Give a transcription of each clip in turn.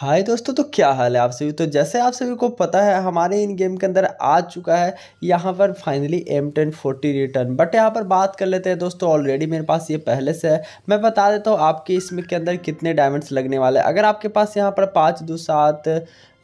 हाय दोस्तों तो क्या हाल है आप सभी तो जैसे आप सभी को पता है हमारे इन गेम के अंदर आ चुका है यहाँ पर finally M ten forty return but यहाँ पर बात कर लेते हैं दोस्तों ऑलरेडी मेरे पास ये पहले से है मैं बता देता हूँ आपके इसमें के अंदर कितने डायमंड्स लगने वाले हैं अगर आपके पास यहाँ पर पाँच दो सात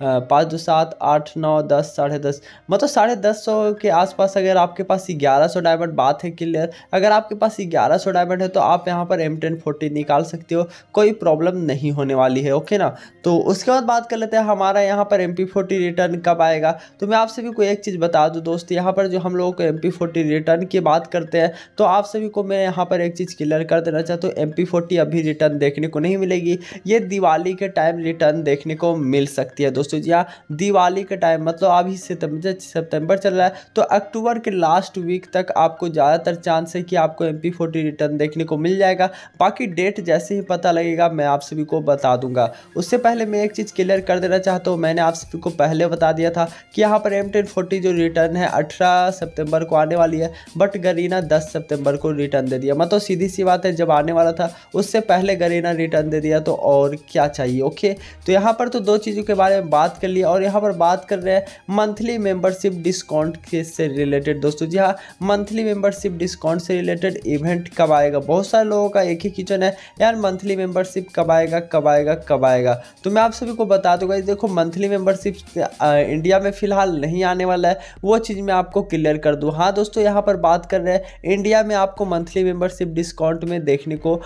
पाँच दो सात आठ नौ दस साढ़े दस मतलब साढ़े दस सौ के आसपास अगर आपके पास ग्यारह सौ डायमंड बात है क्लियर अगर आपके पास ग्यारह सौ डायमंड है तो आप यहाँ पर एम टेन फोर्टी निकाल सकते हो कोई प्रॉब्लम नहीं होने वाली है ओके ना तो उसके बाद बात कर लेते हैं हमारा यहाँ पर एम पी फोर्टी रिटर्न कब आएगा तो मैं आप सभी को एक चीज़ बता दूँ दोस्त यहाँ पर जो हम लोगों को एम पी फोर्टी रिटर्न की बात करते हैं तो आप सभी को मैं यहाँ पर एक चीज़ क्लियर कर देना चाहता हूँ एम पी फोर्टी अभी रिटर्न देखने को नहीं मिलेगी ये दिवाली के टाइम रिटर्न देखने को मिल सकती है दोस्तों दोस्तों या दिवाली के टाइम मतलब अभी सितंबर सितंबर चल रहा है तो अक्टूबर के लास्ट वीक तक आपको ज़्यादातर चांस है कि आपको एम पी फोर्टी रिटर्न देखने को मिल जाएगा बाकी डेट जैसे ही पता लगेगा मैं आप सभी को बता दूंगा उससे पहले मैं एक चीज़ क्लियर कर देना चाहता हूँ मैंने आप सभी को पहले बता दिया था कि यहाँ पर एम टेन फोर्टी जो रिटर्न है अठारह सेप्टेम्बर को आने वाली है बट गरीना दस सेप्टेम्बर को रिटर्न दे दिया मतलब सीधी सी बात है जब आने वाला था उससे पहले गरीना रिटर्न दे दिया तो और क्या चाहिए ओके तो यहाँ पर तो दो चीज़ों के बारे में बात कर लिया और यहाँ पर बात कर रहे हैं मंथली मेंबरशिप डिस्काउंट के से रिलेटेड दोस्तों जी हाँ मंथली मेंबरशिप डिस्काउंट से रिलेटेड इवेंट कब आएगा बहुत सारे लोगों का एक ही किचन है यार मंथली मेंबरशिप कब आएगा कब आएगा कब आएगा तो मैं आप सभी को बता दूंगा देखो मंथली मेंबरशिप इंडिया में फ़िलहाल नहीं आने वाला है वो चीज़ मैं आपको क्लियर कर दूँ हाँ दोस्तों यहाँ पर बात कर रहे हैं इंडिया में आपको मंथली मेंबरशिप डिस्काउंट में देखने को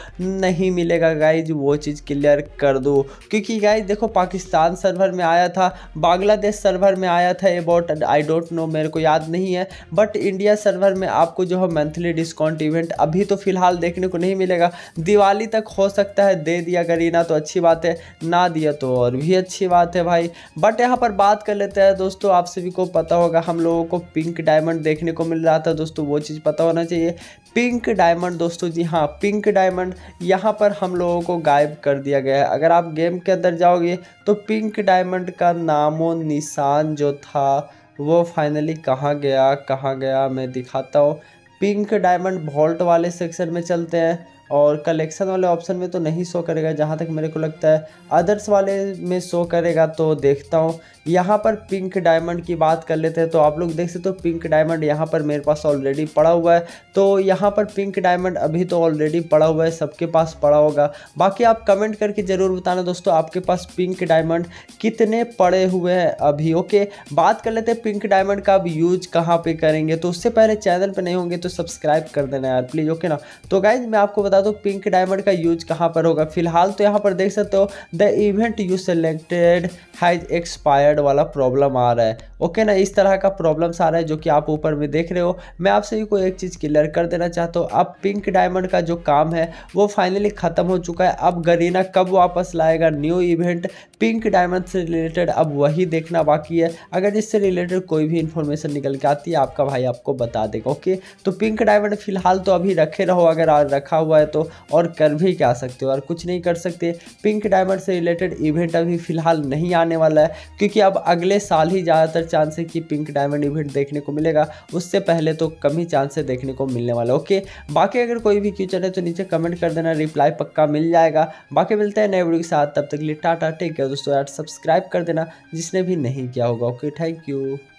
नहीं मिलेगा गाइज वो चीज़ क्लियर कर दूँ क्योंकि गाइज देखो पाकिस्तान सर्वर में आया आया था बांग्लादेश सर्वर में आया था अबाउट आई डोंट नो मेरे को याद नहीं है बट इंडिया सर्वर में आपको जो है मंथली डिस्काउंट इवेंट अभी तो फिलहाल देखने को नहीं मिलेगा दिवाली तक हो सकता है दे दिया करीना तो अच्छी बात है ना दिया तो और भी अच्छी बात है भाई बट यहाँ पर बात कर लेते हैं दोस्तों आप सभी को पता होगा हम लोगों को पिंक डायमंड देखने को मिल रहा था दोस्तों वो चीज़ पता होना चाहिए पिंक डायमंड दोस्तों जी हाँ पिंक डायमंड यहाँ पर हम लोगों को गायब कर दिया गया है अगर आप गेम के अंदर जाओगे तो पिंक डायमंड क्रिकेट का नामो निशान जो था वो फाइनली कहाँ गया कहाँ गया मैं दिखाता हूँ पिंक डायमंड वॉल्ट वाले सेक्शन में चलते हैं और कलेक्शन वाले ऑप्शन में तो नहीं शो करेगा जहाँ तक मेरे को लगता है अदर्स वाले में शो करेगा तो देखता हूँ यहाँ पर पिंक डायमंड की बात कर लेते हैं तो आप लोग देख सकते हो तो पिंक डायमंड यहाँ पर मेरे पास ऑलरेडी पड़ा हुआ है तो यहाँ पर पिंक डायमंड अभी तो ऑलरेडी पड़ा हुआ है सबके पास पड़ा होगा बाकी आप कमेंट करके ज़रूर बताना दोस्तों आपके पास पिंक डायमंड कितने पड़े हुए हैं अभी ओके बात कर लेते हैं पिंक डायमंड का अब यूज कहाँ पर करेंगे तो उससे पहले चैनल पर नहीं होंगे तो सब्सक्राइब कर देना यार प्लीज़ ओके ना तो गाइज मैं आपको बता बता दो पिंक डायमंड का यूज कहाँ पर होगा फिलहाल तो यहाँ पर देख सकते हो the event you selected has expired वाला प्रॉब्लम आ रहा है ओके ना इस तरह का प्रॉब्लम्स आ रहा है जो कि आप ऊपर में देख रहे हो मैं आप सभी को एक चीज़ क्लियर कर देना चाहता हूँ अब पिंक डायमंड का जो काम है वो फाइनली ख़त्म हो चुका है अब गरीना कब वापस लाएगा न्यू इवेंट पिंक डायमंड से रिलेटेड अब वही देखना बाकी है अगर इससे रिलेटेड कोई भी इन्फॉर्मेशन निकल के आती है आपका भाई आपको बता देगा ओके तो पिंक डायमंड फिलहाल तो अभी रखे रहो अगर रखा हुआ है तो और कर भी क्या सकते हो और कुछ नहीं कर सकते पिंक डायमंड से रिलेटेड इवेंट अभी फ़िलहाल नहीं आने वाला है क्योंकि अब अगले साल ही ज़्यादातर चांस है कि पिंक डायमंड इवेंट देखने को मिलेगा उससे पहले तो कम ही चांस है देखने को मिलने वाला ओके बाकी अगर कोई भी क्वेश्चन है तो नीचे कमेंट कर देना रिप्लाई पक्का मिल जाएगा बाकी मिलते हैं नए वीडियो के साथ तब तक के लिए टाटा टेक केयर दोस्तों यार सब्सक्राइब कर देना जिसने भी नहीं किया होगा ओके थैंक यू